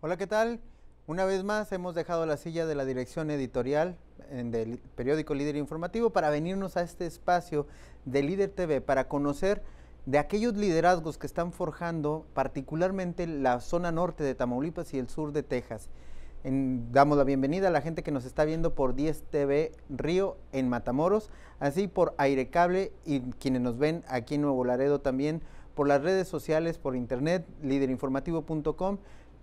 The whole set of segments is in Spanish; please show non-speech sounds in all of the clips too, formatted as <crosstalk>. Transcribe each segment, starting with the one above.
Hola, ¿qué tal? Una vez más hemos dejado la silla de la dirección editorial del periódico Líder Informativo para venirnos a este espacio de Líder TV para conocer de aquellos liderazgos que están forjando particularmente la zona norte de Tamaulipas y el sur de Texas. damos la bienvenida a la gente que nos está viendo por 10 TV Río en Matamoros, así por Aire Cable y quienes nos ven aquí en Nuevo Laredo también por las redes sociales, por internet, liderinformativo.com,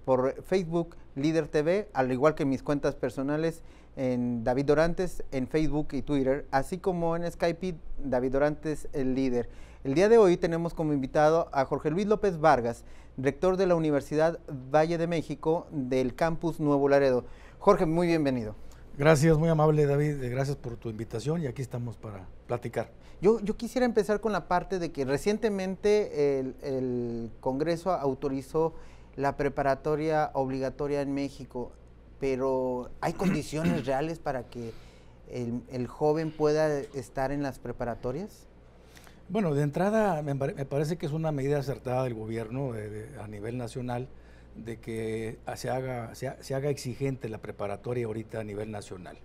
por Facebook Líder TV, al igual que mis cuentas personales en David Dorantes, en Facebook y Twitter, así como en Skype David Dorantes el líder. El día de hoy tenemos como invitado a Jorge Luis López Vargas, rector de la Universidad Valle de México del campus Nuevo Laredo. Jorge, muy bienvenido. Gracias, muy amable David, gracias por tu invitación y aquí estamos para platicar. Yo, quisiera empezar con la parte de que recientemente el, el Congreso autorizó la preparatoria obligatoria en México, pero ¿hay <clears throat> condiciones reales para que el, joven pueda estar en las preparatorias? Bueno, de entrada me, parece que es una medida acertada del gobierno a nivel nacional de que se haga, se haga exigente la preparatoria ahorita a nivel nacional.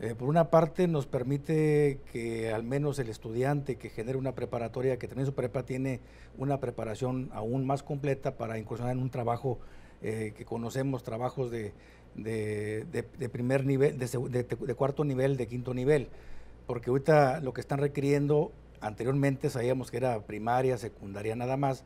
Eh, por una parte nos permite que al menos el estudiante que genere una preparatoria, que también su prepa tiene una preparación aún más completa para incursionar en un trabajo eh, que conocemos, trabajos de, de primer nivel, de, cuarto nivel, de quinto nivel, porque ahorita lo que están requiriendo, anteriormente sabíamos que era primaria, secundaria nada más,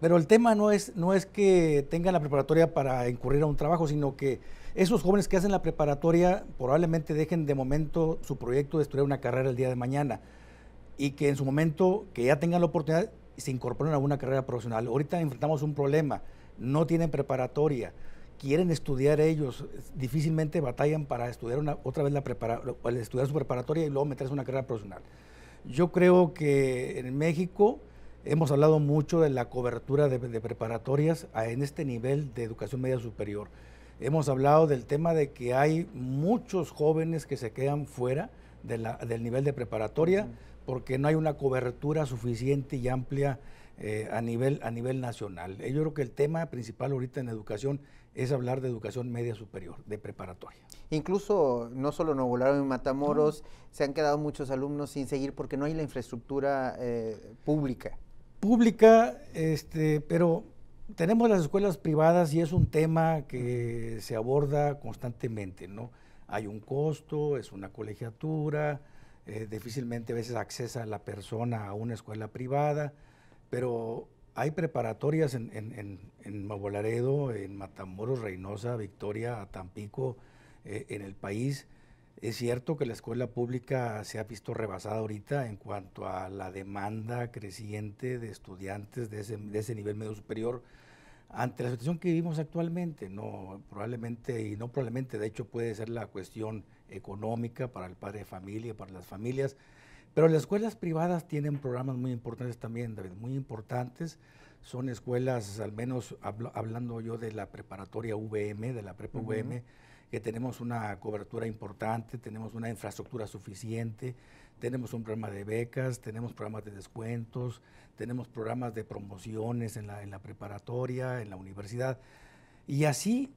pero el tema no es, no es que tengan la preparatoria para incurrir a un trabajo, sino que esos jóvenes que hacen la preparatoria probablemente dejen de momento su proyecto de estudiar una carrera el día de mañana y que en su momento que ya tengan la oportunidad se incorporen a una carrera profesional. Ahorita enfrentamos un problema, no tienen preparatoria, quieren estudiar ellos, difícilmente batallan para estudiar una, otra vez la prepara, estudiar su preparatoria y luego meterse a una carrera profesional. Yo creo que en México Hemos hablado mucho de la cobertura de, preparatorias en este nivel de educación media superior. Hemos hablado del tema de que hay muchos jóvenes que se quedan fuera del nivel de preparatoria porque no hay una cobertura suficiente y amplia eh, a, nivel, a nivel nacional. Eh, yo creo que el tema principal ahorita en educación es hablar de educación media superior, de preparatoria. Incluso no solo no volaron en Matamoros, se han quedado muchos alumnos sin seguir porque no hay la infraestructura eh, pública pública, este, pero tenemos las escuelas privadas y es un tema que se aborda constantemente, ¿no? Hay un costo, es una colegiatura, eh, difícilmente a veces accesa la persona a una escuela privada, pero hay preparatorias en, en, en, en en Matamoros, Reynosa, Victoria, Tampico, eh, en el país, es cierto que la escuela pública se ha visto rebasada ahorita en cuanto a la demanda creciente de estudiantes de ese, nivel medio superior ante la situación que vivimos actualmente. No, probablemente, y no probablemente, de hecho puede ser la cuestión económica para el padre de familia, para las familias, pero las escuelas privadas tienen programas muy importantes también, David, muy importantes. Son escuelas, al menos hablando yo de la preparatoria VM, de la prepa VM, que tenemos una cobertura importante, tenemos una infraestructura suficiente, tenemos un programa de becas, tenemos programas de descuentos, tenemos programas de promociones en la, preparatoria, en la universidad. Y así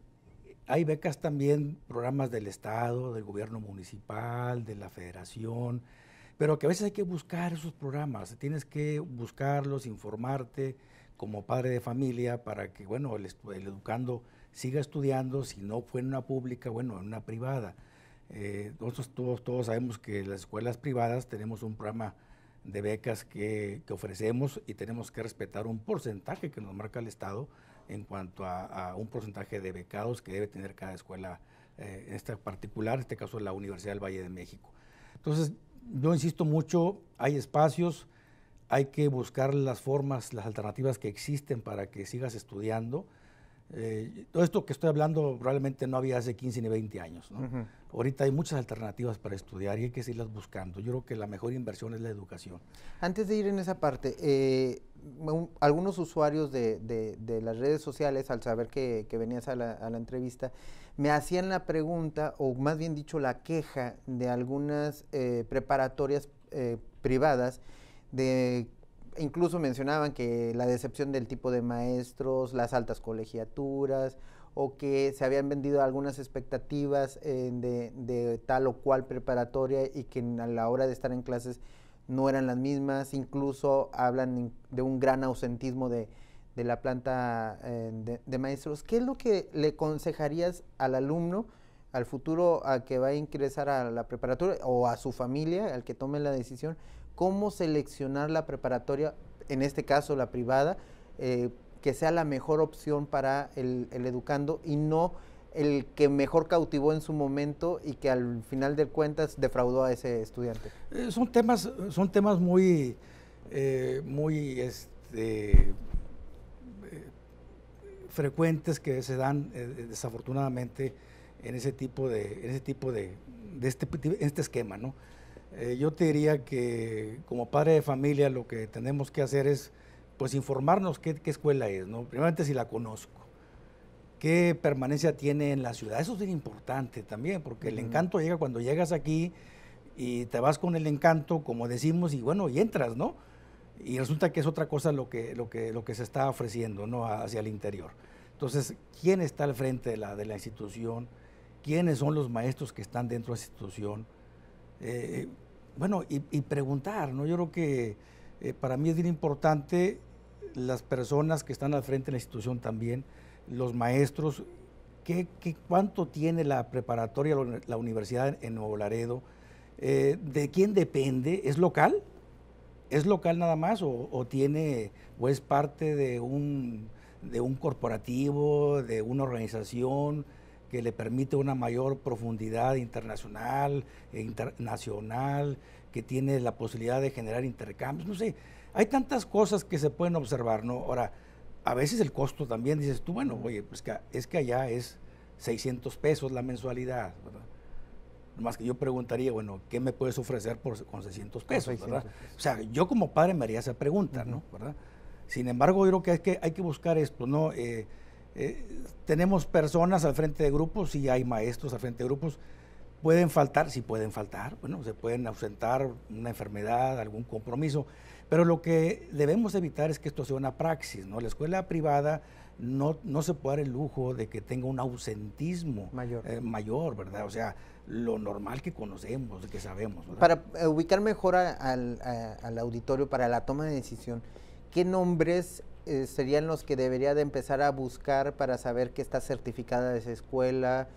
hay becas también, programas del Estado, del gobierno municipal, de la federación, pero que a veces hay que buscar esos programas, tienes que buscarlos, informarte como padre de familia para que, bueno, el, el educando siga estudiando, si no fue en una pública, bueno, en una privada. Eh, nosotros todos, sabemos que las escuelas privadas tenemos un programa de becas que, ofrecemos y tenemos que respetar un porcentaje que nos marca el Estado en cuanto a, un porcentaje de becados que debe tener cada escuela, en eh, este particular, en este caso la Universidad del Valle de México. Entonces, yo insisto mucho, hay espacios, hay que buscar las formas, las alternativas que existen para que sigas estudiando. Eh, todo esto que estoy hablando probablemente no había hace 15 ni 20 años. ¿no? Ahorita hay muchas alternativas para estudiar y hay que seguirlas buscando. Yo creo que la mejor inversión es la educación. Antes de ir en esa parte, eh, algunos usuarios de, de, las redes sociales, al saber que, venías a la, a la, entrevista, me hacían la pregunta, o más bien dicho, la queja de algunas eh, preparatorias privadas de incluso mencionaban que la decepción del tipo de maestros, las altas colegiaturas, o que se habían vendido algunas expectativas eh, de, tal o cual preparatoria y que a la hora de estar en clases no eran las mismas, incluso hablan de un gran ausentismo de, la planta eh, de, maestros. ¿Qué es lo que le aconsejarías al alumno, al futuro, a que va a ingresar a la preparatoria o a su familia, al que tome la decisión? cómo seleccionar la preparatoria, en este caso la privada, eh, que sea la mejor opción para el, educando y no el que mejor cautivó en su momento y que al final de cuentas defraudó a ese estudiante. Eh, son temas, son temas muy, eh, muy este, frecuentes que se dan desafortunadamente en ese tipo de, en ese tipo de, de este, este esquema, ¿no? Eh, yo te diría que como padre de familia lo que tenemos que hacer es pues informarnos qué, escuela es, ¿no? Primeramente si la conozco, qué permanencia tiene en la ciudad. Eso es importante también, porque el encanto llega cuando llegas aquí y te vas con el encanto, como decimos, y bueno, y entras, ¿no? Y resulta que es otra cosa lo que, lo que, lo que se está ofreciendo, ¿no? Hacia el interior. Entonces, ¿quién está al frente de la, de la institución? ¿Quiénes son los maestros que están dentro de la institución? Eh, bueno, y, preguntar, ¿no? Yo creo que eh, para mí es bien importante las personas que están al frente de la institución también, los maestros, ¿qué, cuánto tiene la preparatoria, la universidad en Nuevo Laredo? Eh, ¿De quién depende? ¿Es local? ¿Es local nada más o, o tiene o es parte de un, de un corporativo, de una organización? que le permite una mayor profundidad internacional e internacional, que tiene la posibilidad de generar intercambios, no sé, hay tantas cosas que se pueden observar, ¿no? Ahora, a veces el costo también, dices tú, bueno, oye, pues que, es que allá es 600 pesos la mensualidad, ¿verdad? Más que yo preguntaría, bueno, ¿qué me puedes ofrecer por, con 600 pesos, O sea, yo como padre me haría esa pregunta, ¿no? Sin embargo, yo creo que, es que hay que buscar esto, ¿no? Eh, eh, tenemos personas al frente de grupos, y hay maestros al frente de grupos. Pueden faltar, sí pueden faltar, bueno, se pueden ausentar una enfermedad, algún compromiso, pero lo que debemos evitar es que esto sea una praxis, ¿no? La escuela privada no, no se puede dar el lujo de que tenga un ausentismo mayor, eh, ¿verdad? O sea, lo normal que conocemos, que sabemos. Para eh, ubicar mejor al auditorio, para la toma de decisión, ¿qué nombres eh, serían los que debería de empezar a buscar para saber que está certificada esa escuela,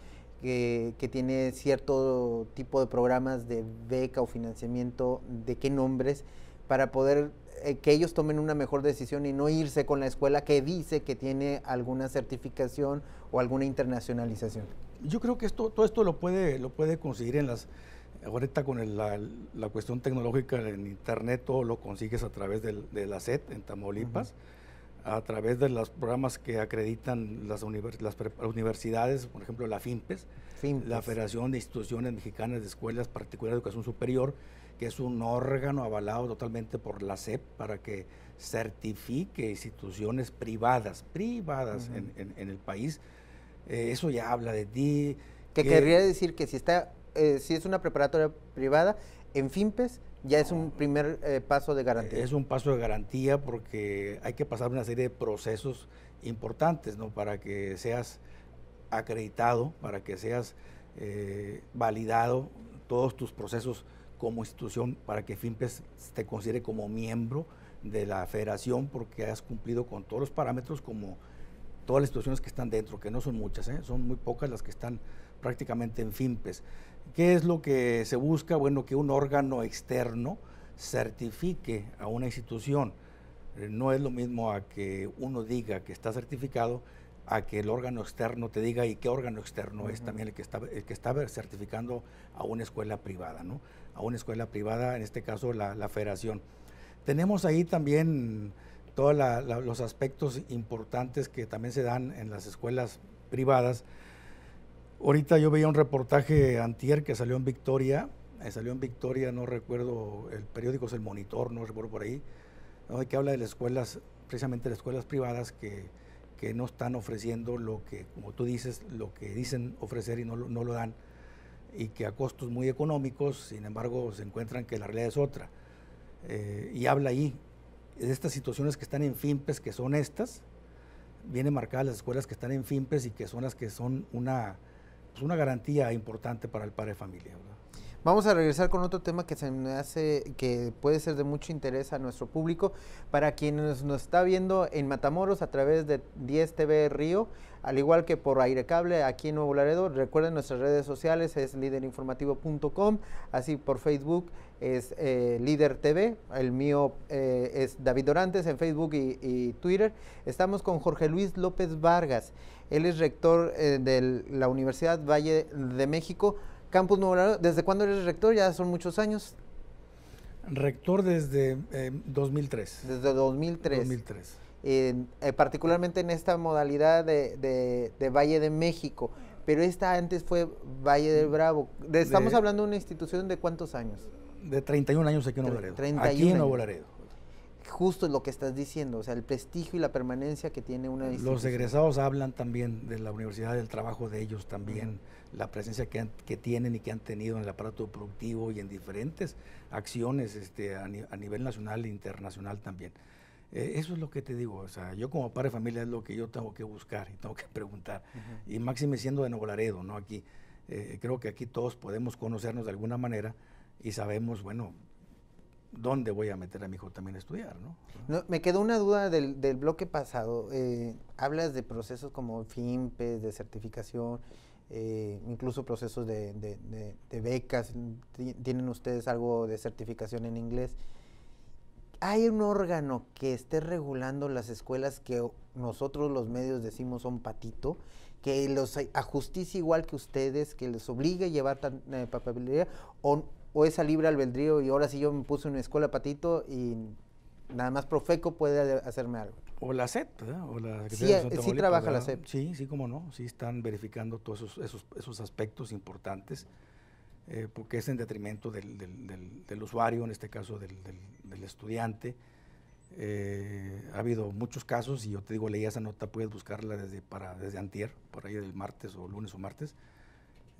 que, tiene cierto tipo de programas de beca o financiamiento, de qué nombres, para poder eh, que ellos tomen una mejor decisión y no irse con la escuela que dice que tiene alguna certificación o alguna internacionalización. Yo creo que esto, todo esto lo puede, lo puede conseguir en las ahorita con la, la, cuestión tecnológica en internet todo lo consigues a través del, de la SED en Tamaulipas a través de los programas que acreditan las, las universidades, por ejemplo la FIMPES, la Federación de Instituciones Mexicanas de Escuelas Particulares de Educación Superior, que es un órgano avalado totalmente por la SEP para que certifique instituciones privadas, privadas en, el país. Eh, eso ya habla de ti. Que, querría decir que si está, eh, si es una preparatoria privada, en FIMPES ya es un primer eh, paso de garantía. Es un paso de garantía porque hay que pasar una serie de procesos importantes, ¿no? Para que seas acreditado, para que seas eh, validado todos tus procesos como institución, para que FIMPES te considere como miembro de la federación porque has cumplido con todos los parámetros como todas las instituciones que están dentro, que no son muchas, ¿eh? son muy pocas las que están prácticamente en FIMPES. ¿Qué es lo que se busca? Bueno, que un órgano externo certifique a una institución. Eh, no es lo mismo a que uno diga que está certificado a que el órgano externo te diga y qué órgano externo es también el que, está, certificando a una escuela privada, ¿no? A una escuela privada, en este caso la federación. Tenemos ahí también todos los aspectos importantes que también se dan en las escuelas privadas, Ahorita yo veía un reportaje antier que salió en Victoria, eh, salió en Victoria, no recuerdo, el periódico es El Monitor, no recuerdo por ahí, que habla de las escuelas, precisamente de las escuelas privadas que, no están ofreciendo lo que, como tú dices, lo que dicen ofrecer y no, lo dan, y que a costos muy económicos, sin embargo, se encuentran que la realidad es otra. Eh, y habla ahí de estas situaciones que están en FIMPES, que son estas, viene marcadas las escuelas que están en FIMPES y que son las que son una pues, una garantía importante para el padre de familia. Vamos a regresar con otro tema que se me hace que puede ser de mucho interés a nuestro público. Para quienes nos está viendo en Matamoros a través de 10 TV Río, al igual que por aire cable aquí en Nuevo Laredo, recuerden nuestras redes sociales es liderinformativo.com, así por Facebook es eh, Líder TV, el mío eh, es David Dorantes en Facebook y Twitter. Estamos con Jorge Luis López Vargas. Él es rector eh, de la Universidad Valle de México, Campus Nuevo Laredo. ¿Desde cuándo eres rector? Ya son muchos años. Rector desde 2003. Eh, desde 2003. 2003. Eh, particularmente en esta modalidad de, Valle de México pero esta antes fue Valle del Bravo. Estamos hablando de una institución de cuántos años? De 31 años aquí en Nuevo Laredo. Aquí en Nuevo Laredo justo lo que estás diciendo, o sea, el prestigio y la permanencia que tiene una Los egresados hablan también de la universidad, del trabajo de ellos también, la presencia que, tienen y que han tenido en el aparato productivo y en diferentes acciones este, a, nivel nacional e internacional también. Eh, eso es lo que te digo, o sea, yo como padre de familia es lo que yo tengo que buscar y tengo que <laughs> preguntar. Y máxime siendo de Nuevo Laredo, ¿no? Aquí, eh, creo que aquí todos podemos conocernos de alguna manera y sabemos, bueno, dónde voy a meter a mi hijo también a estudiar, ¿no? me quedó una duda del, del bloque pasado. Eh, hablas de procesos como FIMPES, de certificación, eh, incluso procesos de, de, becas. ¿Tienen ustedes algo de certificación en inglés? ¿Hay un órgano que esté regulando las escuelas que nosotros los medios decimos son patito? que los ajustice igual que ustedes, que les obligue a llevar tan, eh, o o esa libre albedrío y ahora sí yo me puse una escuela patito y nada más Profeco puede hacerme algo. O la SEP, ¿verdad? O la sí, eh, sí trabaja la SEP. Sí, sí, cómo no. Sí están verificando todos esos, esos, esos aspectos importantes eh, porque es en detrimento del, del, del, usuario, en este caso del, estudiante. Eh, ha habido muchos casos y yo te digo, leí esa nota, puedes buscarla desde, para, desde antier, por ahí el martes o lunes o martes,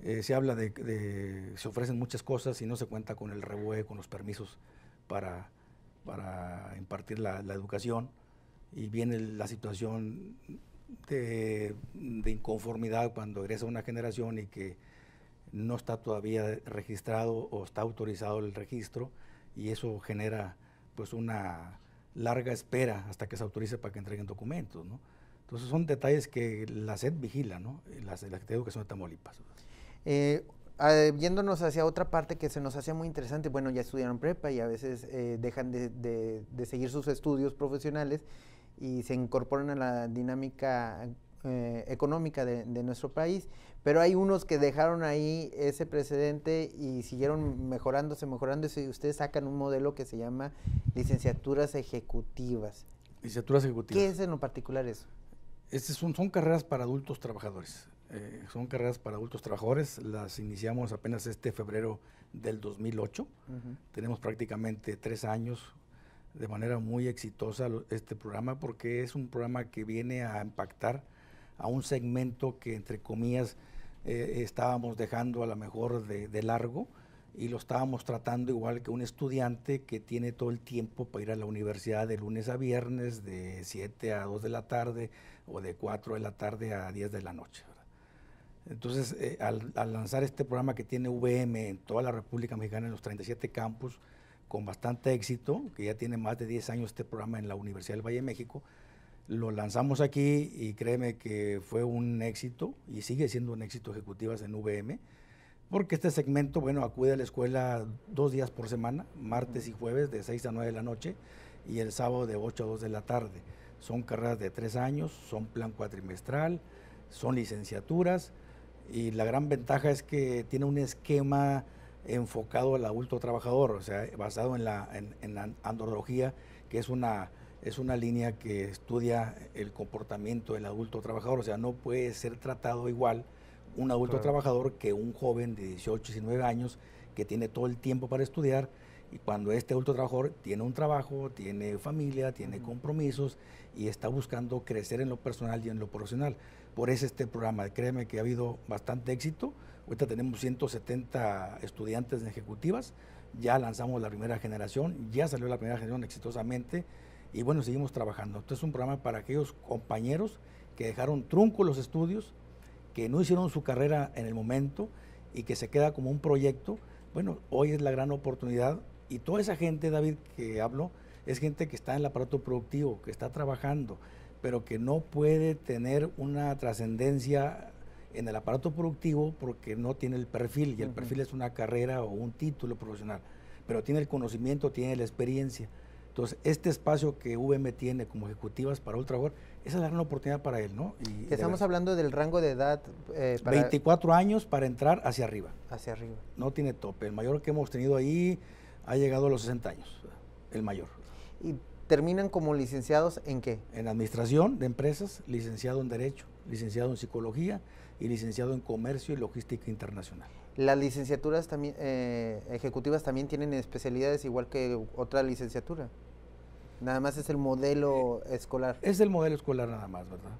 eh, se habla de, se ofrecen muchas cosas y no se cuenta con el revue, con los permisos para, impartir la, educación. Y viene la situación de, inconformidad cuando regresa una generación y que no está todavía registrado o está autorizado el registro y eso genera pues una larga espera hasta que se autorice para que entreguen documentos, Entonces son detalles que la SED vigila, ¿no? La, la de Educación de Tamaulipas. Eh, viéndonos ah, yéndonos hacia otra parte que se nos hacía muy interesante, bueno, ya estudiaron prepa y a veces eh, dejan de, seguir sus estudios profesionales y se incorporan a la dinámica eh, económica de, nuestro país, pero hay unos que dejaron ahí ese precedente y siguieron mejorándose, mejorándose, y ustedes sacan un modelo que se llama licenciaturas ejecutivas. Licenciaturas ejecutivas. ¿Qué es en lo particular eso? Este son, son carreras para adultos trabajadores. Eh, son carreras para adultos trabajadores, las iniciamos apenas este febrero del 2008. Tenemos prácticamente tres años de manera muy exitosa este programa porque es un programa que viene a impactar a un segmento que entre comillas eh, estábamos dejando a lo mejor de, de, largo y lo estábamos tratando igual que un estudiante que tiene todo el tiempo para ir a la universidad de lunes a viernes, de 7 a 2 de la tarde o de 4 de la tarde a 10 de la noche. Entonces, eh, al, lanzar este programa que tiene VM en toda la República Mexicana, en los 37 campus, con bastante éxito, que ya tiene más de 10 años este programa en la Universidad del Valle de México, lo lanzamos aquí y créeme que fue un éxito y sigue siendo un éxito ejecutivas en VM, porque este segmento, bueno, acude a la escuela dos días por semana, martes y jueves de 6 a 9 de la noche y el sábado de 8 a 2 de la tarde. Son carreras de tres años, son plan cuatrimestral, son licenciaturas y la gran ventaja es que tiene un esquema enfocado al adulto trabajador, o sea, basado en la, en, andrología, que es una, es una línea que estudia el comportamiento del adulto trabajador, o sea, no puede ser tratado igual un adulto trabajador que un joven de 18, 19 años que tiene todo el tiempo para estudiar y cuando este adulto trabajador tiene un trabajo, tiene familia, tiene compromisos y está buscando crecer en lo personal y en lo profesional por ese este programa. Créeme que ha habido bastante éxito. Ahorita tenemos 170 estudiantes en ejecutivas, ya lanzamos la primera generación, ya salió la primera generación exitosamente y bueno, seguimos trabajando. Este es un programa para aquellos compañeros que dejaron trunco los estudios, que no hicieron su carrera en el momento y que se queda como un proyecto. Bueno, hoy es la gran oportunidad y toda esa gente, David, que hablo, es gente que está en el aparato productivo, que está trabajando, pero que no puede tener una trascendencia en el aparato productivo porque no tiene el perfil, y el perfil es una carrera o un título profesional, pero tiene el conocimiento, tiene la experiencia. Entonces, este espacio que VM tiene como ejecutivas para Ultrabor, esa es la gran oportunidad para él, ¿no? Y Estamos hablando del rango de edad. 24 eh, años para entrar hacia arriba. Hacia arriba. No tiene tope. El mayor que hemos tenido ahí ha llegado a los 60 años, el mayor. Y terminan como licenciados en qué? En administración de empresas, licenciado en derecho, licenciado en psicología y licenciado en comercio y logística internacional. Las licenciaturas también eh, ejecutivas también tienen especialidades igual que otra licenciatura. Nada más es el modelo escolar. Es el modelo escolar nada más, ¿verdad?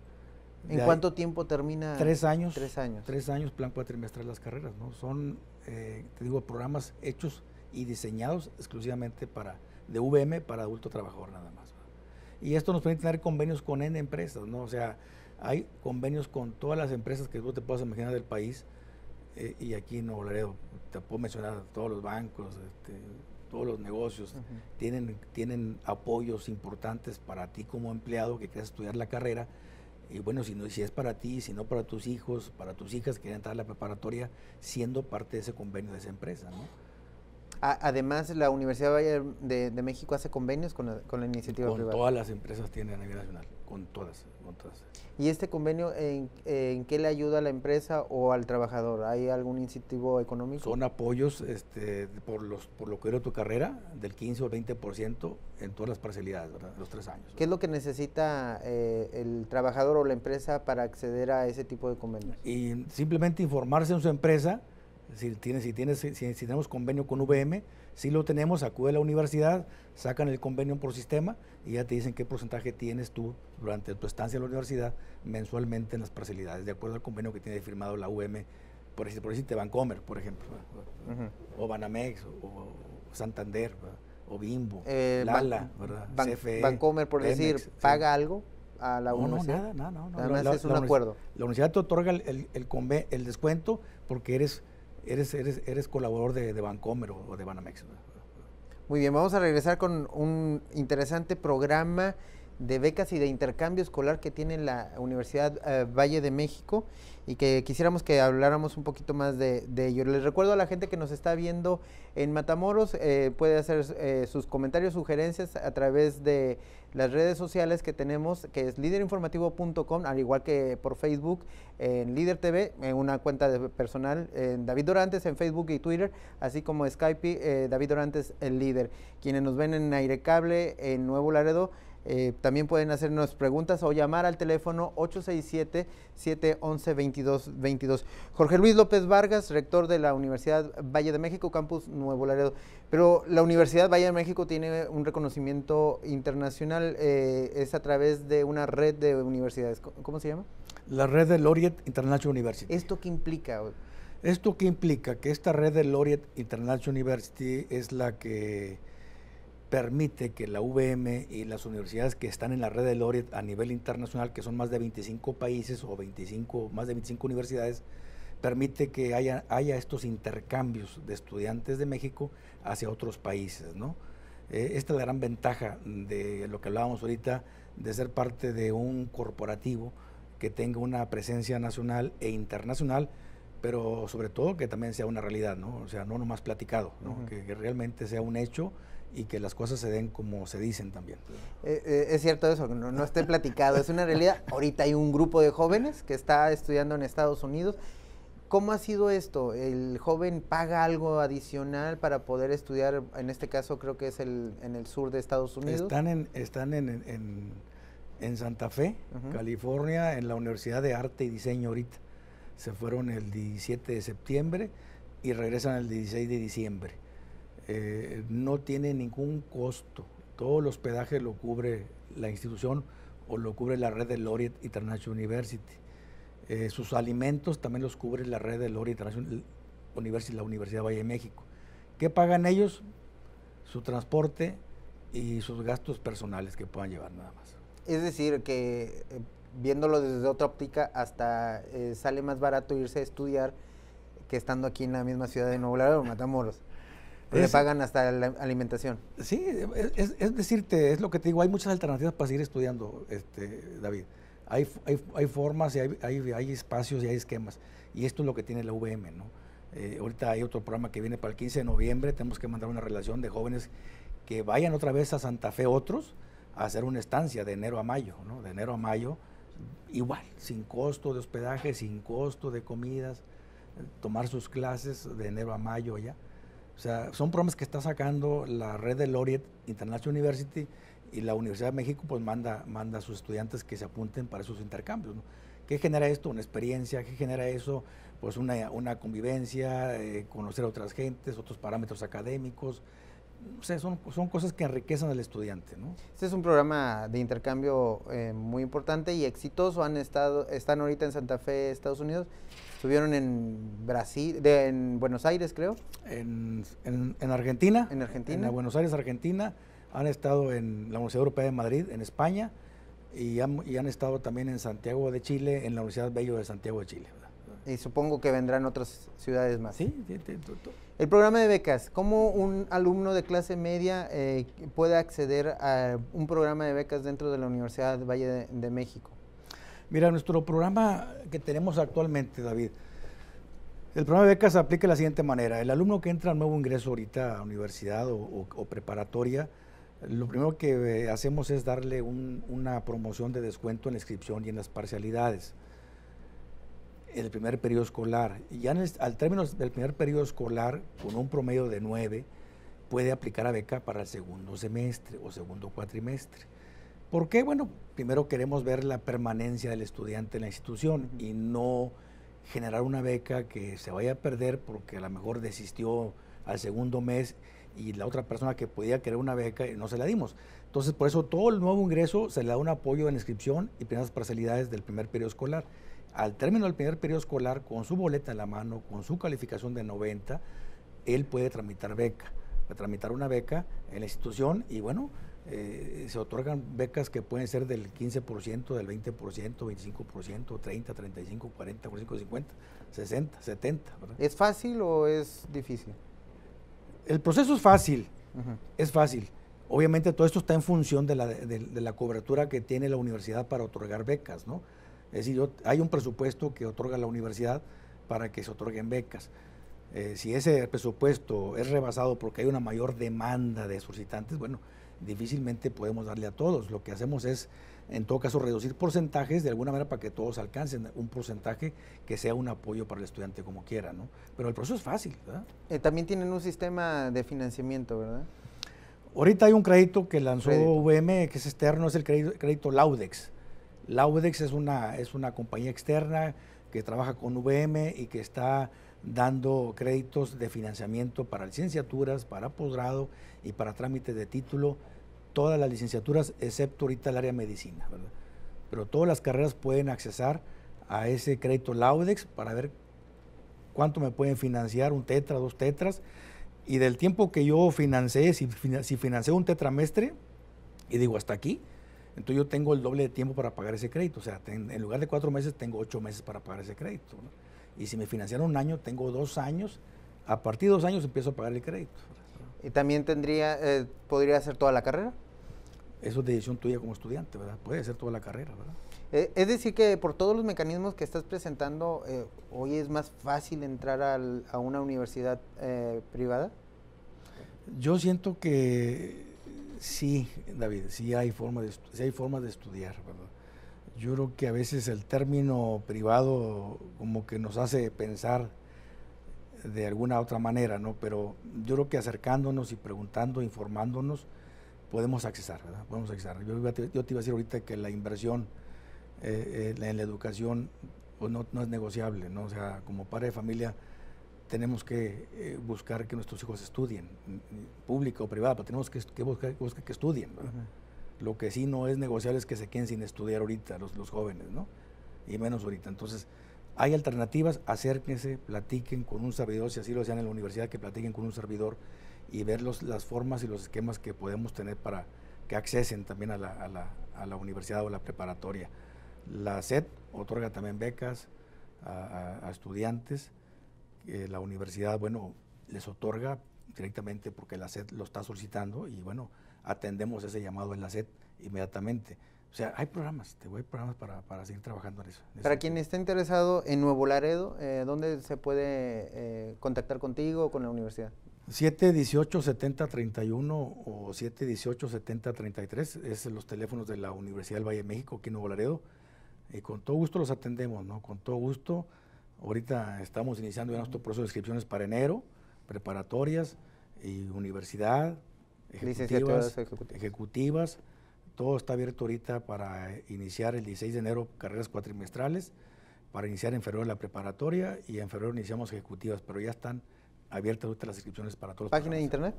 ¿En cuánto tiempo termina? Tres años. Tres años. Tres años, plan cuatrimestral las carreras, ¿no? Son, eh, te digo, programas hechos y diseñados exclusivamente para de VM para adulto trabajador nada más. Y esto nos permite tener convenios con N empresas, ¿no? O sea, hay convenios con todas las empresas que tú te puedas imaginar del país. Eh, y aquí no, volveré, te puedo mencionar todos los bancos, este, todos los negocios, tienen, tienen apoyos importantes para ti como empleado que quieras estudiar la carrera. Y bueno, si, no, si es para ti, si no para tus hijos, para tus hijas que quieren entrar a la preparatoria, siendo parte de ese convenio de esa empresa, ¿no? además, la Universidad de, México hace convenios con la, iniciativa privada. Con todas las empresas tiene a nivel nacional, con todas, ¿Y este convenio en, en, qué le ayuda a la empresa o al trabajador? ¿Hay algún incentivo económico? Son apoyos este, por, los, por lo que era tu carrera, del 15 o 20% en todas las parcialidades, los tres años. ¿Qué es lo que necesita eh, el trabajador o la empresa para acceder a ese tipo de convenios? Y simplemente informarse en su empresa si, si, tiene, si, tenemos convenio con VM, si lo tenemos, acude a la universidad, sacan el convenio por sistema y ya te dicen qué porcentaje tienes tú durante tu estancia en la universidad mensualmente en las parcialidades, de acuerdo al convenio que tiene firmado la UVM, por decirte, por Bancomer, por ejemplo, o Banamex, o, Santander, o Bimbo, eh, Lala, ¿verdad? E, Bancomer, por decir, ¿paga algo? A la no, no, nada, no, no, no. no, no, es un acuerdo. La universidad te otorga el, el, no, el descuento porque eres eres, eres, eres colaborador de, de Bancomer o de Banamex. Muy bien, vamos a regresar con un interesante programa de becas y de intercambio escolar que tiene la Universidad eh, Valle de México y que quisiéramos que habláramos un poquito más de, ello. Les recuerdo a la gente que nos está viendo en Matamoros, eh, puede hacer eh, sus comentarios, sugerencias a través de las redes sociales que tenemos, que es liderinformativo.com, al igual que por Facebook, en Líder TV, en una cuenta de personal, en David Dorantes en Facebook y Twitter, así como Skype, David Dorantes el líder. Quienes nos ven en Airecable, en Nuevo Laredo, eh, también pueden hacernos preguntas o llamar al teléfono 867-711-2222. Jorge Luis López Vargas, rector de la Universidad Valle de México, campus Nuevo Laredo. Pero la Universidad Valle de México tiene un reconocimiento internacional, eh, es a través de una red de universidades. ¿Cómo se llama? La red de Laureate International University. ¿Esto qué implica? ¿Esto qué implica? Que esta red de Laureate International University es la que permite que la UVM y las universidades que están en la red de Loret a nivel internacional, que son más de 25 países o 25, más de 25 universidades, permite que haya, haya estos intercambios de estudiantes de México hacia otros países. ¿no? Eh, esta es la gran ventaja de lo que hablábamos ahorita, de ser parte de un corporativo que tenga una presencia nacional e internacional pero sobre todo que también sea una realidad, ¿no? O sea, no nomás platicado, ¿no? que, realmente sea un hecho y que las cosas se den como se dicen también. Eh, eh, es cierto eso, no, no esté platicado, es una realidad. <laughs> Ahorita hay un grupo de jóvenes que está estudiando en Estados Unidos. ¿Cómo ha sido esto? ¿El joven paga algo adicional para poder estudiar, en este caso creo que es el, en el sur de Estados Unidos? Están en, están en, Santa Fe, California, en la Universidad de Arte y Diseño ahorita se fueron el 17 de septiembre y regresan el 16 de diciembre. Eh, no tiene ningún costo. Todo el hospedaje lo cubre la institución o lo cubre la red de Laureate International University. Eh, sus alimentos también los cubre la red de Laureate International University, la Universidad de Valle de México. ¿Qué pagan ellos? Su transporte y sus gastos personales que puedan llevar nada más. Es decir, que eh, viéndolo desde otra óptica, hasta eh, sale más barato irse a estudiar que estando aquí en la misma ciudad de Nuevo Laredo, Matamoros. Pues le pagan hasta la alimentación. Sí, es, es, decirte, es lo que te digo, hay muchas alternativas para seguir estudiando, este, David. Hay, hay, hay formas y hay, hay, espacios y hay esquemas. Y esto es lo que tiene la VM ¿no? Eh, ahorita hay otro programa que viene para el 15 de noviembre, tenemos que mandar una relación de jóvenes que vayan otra vez a Santa Fe otros a hacer una estancia de enero a mayo, De enero a mayo igual, sin costo de hospedaje, sin costo de comidas, tomar sus clases de enero a mayo ya. O sea, son programas que está sacando la red de Laureate International University y la Universidad de México pues manda, manda a sus estudiantes que se apunten para esos intercambios. ¿Qué genera esto? Una experiencia, ¿qué genera eso? Pues una, convivencia, eh, conocer a otras gentes, otros parámetros académicos, son, cosas que enriquecen al estudiante. Este es un programa de intercambio eh, muy importante y exitoso. Han estado, están ahorita en Santa Fe, Estados Unidos. Estuvieron en Brasil, en Buenos Aires, creo. En, Argentina. En Argentina. En Buenos Aires, Argentina. Han estado en la Universidad Europea de Madrid, en España. Y han, y han estado también en Santiago de Chile, en la Universidad Bello de Santiago de Chile. Y supongo que vendrán otras ciudades más. Sí, sí, sí El programa de becas, ¿cómo un alumno de clase media eh, puede acceder a un programa de becas dentro de la Universidad Valle de, México? Mira, nuestro programa que tenemos actualmente, David, el programa de becas se aplica de la siguiente manera. El alumno que entra al nuevo ingreso ahorita a universidad o, preparatoria, lo primero que eh, hacemos es darle una promoción de descuento en la inscripción y en las parcialidades el primer periodo escolar. Y ya al término del primer periodo escolar, con un promedio de 9, puede aplicar a beca para el segundo semestre o segundo cuatrimestre. ¿Por qué? Bueno, primero queremos ver la permanencia del estudiante en la institución y no generar una beca que se vaya a perder porque a lo mejor desistió al segundo mes y la otra persona que podía querer una beca no se la dimos. Entonces, por eso todo el nuevo ingreso se le da un apoyo en inscripción y primeras parcialidades del primer periodo escolar al término del primer periodo escolar, con su boleta en la mano, con su calificación de 90, él puede tramitar beca, tramitar una beca en la institución y bueno, eh, se otorgan becas que pueden ser del 15%, del 20%, 25%, 30, 35, 40, 45, 50, 60, 70. ¿Es fácil o es difícil? El proceso es fácil, es fácil. Obviamente todo esto está en función de la cobertura que tiene la universidad para otorgar becas, ¿no? Es decir, hay un presupuesto que otorga la universidad para que se otorguen becas. Eh, si ese presupuesto es rebasado porque hay una mayor demanda de solicitantes, bueno, difícilmente podemos darle a todos. Lo que hacemos es, en todo caso, reducir porcentajes de alguna manera para que todos alcancen un porcentaje que sea un apoyo para el estudiante como quiera, ¿no? Pero el proceso es fácil, eh, también tienen un sistema de financiamiento, ¿verdad? Ahorita hay un crédito que lanzó VM, que es externo, es el crédito Laudex Laudex es una, es una compañía externa que trabaja con VM y que está dando créditos de financiamiento para licenciaturas, para posgrado y para trámites de título, todas las licenciaturas, excepto ahorita el área medicina, Pero todas las carreras pueden accesar a ese crédito Laudex para ver cuánto me pueden financiar, un tetra, dos tetras, y del tiempo que yo financié, si, financié un tetramestre, y digo hasta aquí, entonces yo tengo el doble de tiempo para pagar ese crédito. O sea, en lugar de cuatro meses, tengo ocho meses para pagar ese crédito. Y si me financiaron un año, tengo dos años. A partir de dos años empiezo a pagar el crédito. ¿Y también tendría, eh, podría hacer toda la carrera? Eso es decisión tuya como estudiante, ¿verdad? Puede hacer toda la carrera, ¿verdad? Eh, es decir, que por todos los mecanismos que estás presentando, eh, hoy es más fácil entrar a una universidad privada. Yo siento que Sí, David, sí hay forma de, hay forma de estudiar, Yo creo que a veces el término privado como que nos hace pensar de alguna otra manera, ¿no? Pero yo creo que acercándonos y preguntando, informándonos, podemos accesar, ¿verdad? Podemos accesar. Yo, te iba a decir ahorita que la inversión eh, eh, en la educación pues, no, no, es negociable, ¿no? O sea, como padre de familia tenemos que eh, buscar que nuestros hijos estudien, mm, mm, pública o privada, pero tenemos que, buscar, que estudien. Lo que sí no es negociable es que se queden sin estudiar ahorita los, los jóvenes, ¿no? Y menos ahorita. Entonces, hay alternativas, acérquense, platiquen con un servidor, si así lo hacían en la universidad, que platiquen con un servidor y ver los, las formas y los esquemas que podemos tener para que accesen también a la, a la, a la universidad o la preparatoria. La SED otorga también becas a, a estudiantes. Eh, la universidad, bueno, les otorga directamente porque la SED lo está solicitando y bueno, atendemos ese llamado en la SED inmediatamente. O sea, hay programas, te voy programas para, seguir trabajando en eso. para quien está interesado en Nuevo Laredo, eh, ¿dónde se puede eh, contactar contigo o con la universidad? 718-7031 o 718-7033 es los teléfonos de la Universidad del Valle de México, aquí en Nuevo Laredo. con todo gusto los atendemos, ¿no? Con todo gusto Ahorita estamos iniciando ya nuestro proceso de inscripciones para enero, preparatorias y universidad, ejecutivas, ejecutivas. Todo está abierto ahorita para iniciar el 16 de enero carreras cuatrimestrales, para iniciar en febrero la preparatoria y en febrero iniciamos ejecutivas, pero ya están abiertas ahorita las inscripciones para todos. ¿Página de internet?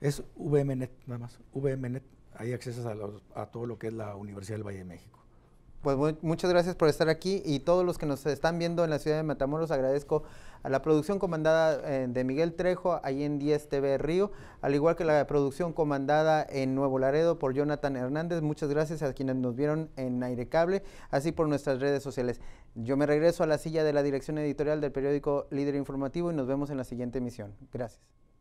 Es VMNet, nada más, VMNet. Ahí accesas a, a todo lo que es la Universidad del Valle de México pues muchas gracias por estar aquí y todos los que nos están viendo en la ciudad de Matamoros, agradezco a la producción comandada eh, de Miguel Trejo, ahí en 10 TV Río, al igual que la producción comandada en Nuevo Laredo por Jonathan Hernández. Muchas gracias a quienes nos vieron en Aire Cable, así por nuestras redes sociales. Yo me regreso a la silla de la dirección editorial del periódico Líder Informativo y nos vemos en la siguiente emisión. Gracias.